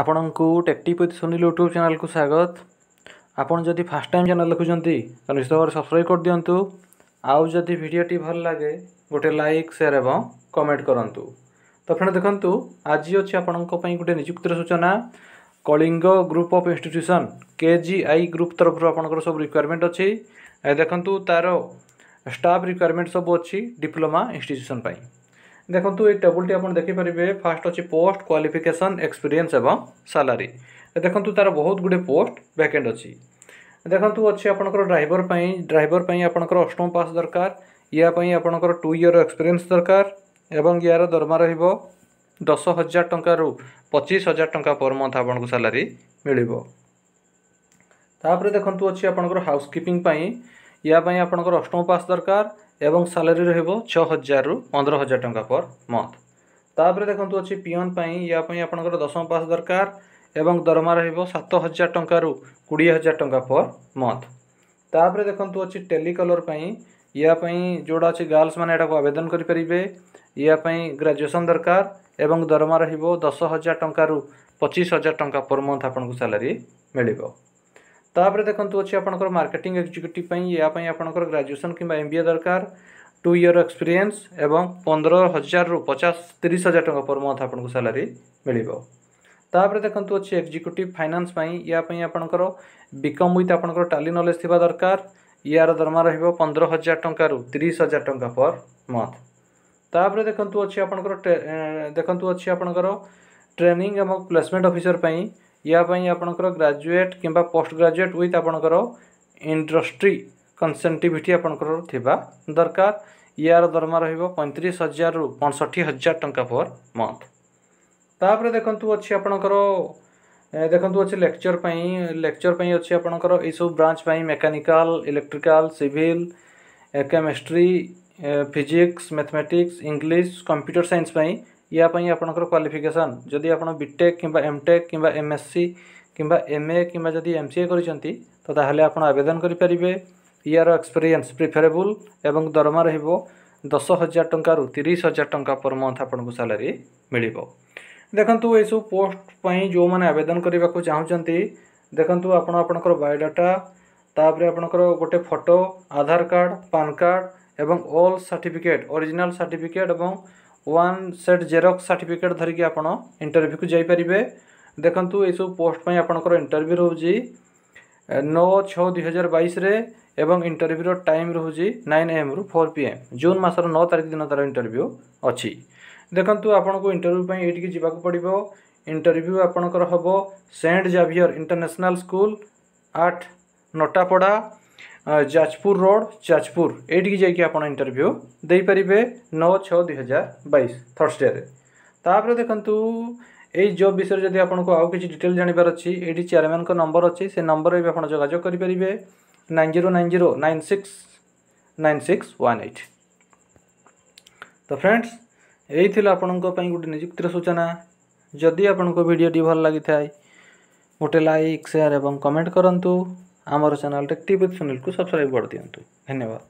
ଆପଣଙ୍କୁ ଟେକ୍ଟିଭ୍ with Sunil YouTube ଚ୍ୟାନେଲ୍କୁ ସ୍ୱାଗତ ଆପଣ ଯଦି ଫାର୍ଷ୍ଟ ଟାଇମ୍ ଚ୍ୟାନେଲ୍ ଦେଖୁଛନ୍ତି ତ ନିଶ୍ଚିତ ଭାବରେ ସବସ୍କ୍ରାଇବ୍ କରିଦିଅନ୍ତୁ ଆଉ ଯଦି ଭିଡ଼ିଓଟି ଭଲ ଲାଗେ ଗୋଟେ ଲାଇକ୍ ସେୟାର୍ ଏବଂ କମେଣ୍ଟ କରନ୍ତୁ ତ ଫ୍ରେଣ୍ଡ ଦେଖନ୍ତୁ ଆଜି ଅଛି ଆପଣଙ୍କ ପାଇଁ ଗୋଟେ ନିଯୁକ୍ତିର ସୂଚନା Kalinga group of institution K G I group ତରଫରୁ ଆପଣଙ୍କର ସବୁ ରିକ୍ୱାରମେଣ୍ଟ ଅଛି ଦେଖନ୍ତୁ ତା'ର ଷ୍ଟାଫ୍ ରିକ୍ୱାରମେଣ୍ଟ ସବୁ ଅଛି ଡିପ୍ଲୋମା ଇନଷ୍ଟିଟ୍ୟୁସନ୍ ପାଇଁ ଦେଖନ୍ତୁ ଏଇ ଟେବୁଲ୍ଟି ଆପଣ ଦେଖିପାରିବେ ଫାର୍ଷ୍ଟ ଅଛି ପୋଷ୍ଟ କ୍ୱାଲିଫିକେସନ୍ ଏକ୍ସପିରିଏନ୍ସ ଏବଂ ସାଲାରୀ ଦେଖନ୍ତୁ ତା'ର ବହୁତ ଗୁଡ଼ିଏ ପୋଷ୍ଟ ଭ୍ୟାକେଣ୍ଟ ଅଛି ଦେଖନ୍ତୁ ଅଛି ଆପଣଙ୍କର ଡ୍ରାଇଭର ପାଇଁ ଡ୍ରାଇଭର ପାଇଁ ଆପଣଙ୍କର ଅଷ୍ଟମ ପାସ୍ ଦରକାର ୟା ପାଇଁ ଆପଣଙ୍କର ଟୁ ଇୟର୍ ଏକ୍ସପିରିଏନ୍ସ ଦରକାର ଏବଂ ୟାର ଦରମା ରହିବ ଦଶ ହଜାର ଟଙ୍କାରୁ ପଚିଶ ହଜାର ଟଙ୍କା ପର ମନ୍ଥ ଆପଣଙ୍କୁ ସାଲାରୀ ମିଳିବ ତାପରେ ଦେଖନ୍ତୁ ଅଛି ଆପଣଙ୍କର ହାଉସ୍ କିପିଂ ପାଇଁ ୟା ପାଇଁ ଆପଣଙ୍କର ଅଷ୍ଟମ ପାସ୍ ଦରକାର এবং স্যালারি রহব ছ হাজারু পনেরো হাজার টঙ্কা পর মন্থ তাপরে দেখুন অছি পিওন ইয়া আপনার দশম পাস দরকার এবং দরমা রহব সাত হাজার টঙ্কার কোড়িয়ে হাজার টঙ্কা পর মন্থ তাপরে দেখুন অছি টেলিকলর ইয়া যেটা অছি গার্লস মানে এটা আবেদন করে পারে ইয়া গ্রাজুয়েসন দরকার এবং দরমা রহব দশ হাজার টঙ্কার পঁচিশ হাজার টঙ্কা পর মন্থ আপনার স্যালারি মিলব ତାପରେ ଦେଖନ୍ତୁ ଅଛି ଆପଣଙ୍କର ମାର୍କେଟିଂ ଏକ୍ଜିକ୍ୟୁଟିଭ୍ ପାଇଁ ଏହା ପାଇଁ ଆପଣଙ୍କର ଗ୍ରାଜୁଏସନ୍ କିମ୍ବା ଏମ୍ ବି ଏ ଦରକାର ଟୁ ଇୟର୍ ଏକ୍ସପିରିଏନ୍ସ ଏବଂ ପନ୍ଦର ହଜାରରୁ ପଚାଶ ତିରିଶ ହଜାର ଟଙ୍କା ପର ମନ୍ଥ ଆପଣଙ୍କୁ ସାଲାରୀ ମିଳିବ ତାପରେ ଦେଖନ୍ତୁ ଅଛି ଏକ୍ଜିକ୍ୟୁଟିଭ୍ ଫାଇନାନ୍ସ ପାଇଁ ଏହା ପାଇଁ ଆପଣଙ୍କର ବିକମ୍ ୱିଥ୍ ଆପଣଙ୍କର ଟାଲି ନଲେଜ୍ ଥିବା ଦରକାର ইয়ার দরমা রহব পনেরো হাজার টঙ্কার তিরিশ হাজার টঙ্কা পর মন্থ তাপরে দেখুন অছি আপনার দেখুন অছি আপনার ট্রেনিং এবং প্লেসমেন্ট অফিসর পাই ইয়াপাই আপনার গ্রাজুয়েট কিংবা পোস্ট গ্রাজুয়েট উইথ আপনার ইন্ডস্ট্রি কনসেনটিভিটি আপনার থাকা দরকার ইয়ার দরমা রহব পঁয়ত্রিশ হাজার রু পঁয়ষঠি হাজার টঙ্কা পর মন্থ তাপরে দেখুন অছি আপনার দেখুন অছি লেকচর পাই লেকচর পাই অছি আপনার এইসব ব্রাঞ্চ পাই mechanical electrical civil chemistry physics mathematics English computer science পাই या आपंकर क्वाफिकेसन जदि आप बीटेक् कि एमटेक् कि एमएससी কিংবা এমএ কিংবা যদি এমসিএ করছেন তো তাহলে আপনার আবেদন করে পারে ইয়ার এক্সপিরিয়েন্স প্রিফেরেবল এবং দরমা রহব দশ হাজার টঙ্কার তিরিশ হাজার টঙ্কা পর মন্থ আপনার স্যালারি মিলব দেখুন এইসব পোস্ট পাই যে আবেদন করা চাহুমান দেখুন আপনার আপনার বায়োডাটা তাপরে আপনার গোটে photo Aadhaar card PAN card এবং অল সার্টিফিকেট অরিজিনাল সার্টিফিকেট এবং ওয়ান ସେଟ୍ ଜେରକ୍ସ ସାର୍ଟିଫିକେଟ୍ ଧରିକି ଆପଣ ଇଣ୍ଟରଭ୍ୟୁକୁ ଯାଇପାରିବେ ଦେଖନ୍ତୁ ଏସବୁ ପୋଷ୍ଟ ପାଇଁ ଆପଣଙ୍କର ଇଣ୍ଟରଭ୍ୟୁ ରହୁଛି ନଅ ଛଅ ଦୁଇହଜାର ବାଇଶରେ ଏବଂ ଇଣ୍ଟରଭ୍ୟୁର ଟାଇମ୍ ରହୁଛି ନାଇନ୍ ଏମ୍ରୁ ଫୋର୍ ପି ଏମ୍ ଜୁନ୍ ମାସର ନଅ ତାରିଖ ଦିନ ତା'ର ଇଣ୍ଟରଭ୍ୟୁ ଅଛି ଦେଖନ୍ତୁ ଆପଣଙ୍କୁ ଇଣ୍ଟରଭ୍ୟୁ ପାଇଁ ଏଇଠିକି ଯିବାକୁ ପଡ଼ିବ ଇଣ୍ଟରଭ୍ୟୁ ଆପଣଙ୍କର ହେବ Saint Xavier international school at Natapada Jajpur road Jajpur ଏଇଠିକି ଯାଇକି ଆପଣ ଇଣ୍ଟରଭ୍ୟୁ ଦେଇପାରିବେ ନଅ ଛଅ ଦୁଇହଜାର ବାଇଶ ଥର୍ସଡ଼େରେ ତାପରେ ଦେଖନ୍ତୁ ଏଇ ଜବ୍ ବିଷୟରେ ଯଦି ଆପଣଙ୍କୁ ଆଉ କିଛି ଡିଟେଲ୍ ଜାଣିବାର ଅଛି ଏଇଠି ଚେୟାରମ୍ୟାନ୍ଙ୍କ ନମ୍ବର ଅଛି ସେ ନମ୍ବରରେ ବି ଆପଣ ଯୋଗାଯୋଗ କରିପାରିବେ nine zero nine zero nine six nine six one eight ତ ଫ୍ରେଣ୍ଡସ୍ ଏଇ ଥିଲା ଆପଣଙ୍କ ପାଇଁ ଗୋଟେ ନିଯୁକ୍ତିର ସୂଚନା ଯଦି ଆପଣଙ୍କ ଭିଡ଼ିଓଟି ଭଲ ଲାଗିଥାଏ ଗୋଟେ ଲାଇକ୍ ସେୟାର୍ ଏବଂ କମେଣ୍ଟ କରନ୍ତୁ ଆମର ଚ୍ୟାନେଲ୍ ଟେକ୍ ଟିପ୍ ଚ୍ୟାନେଲ୍କୁ ସବସ୍କ୍ରାଇବ୍ କରିଦିଅନ୍ତୁ ଧନ୍ୟବାଦ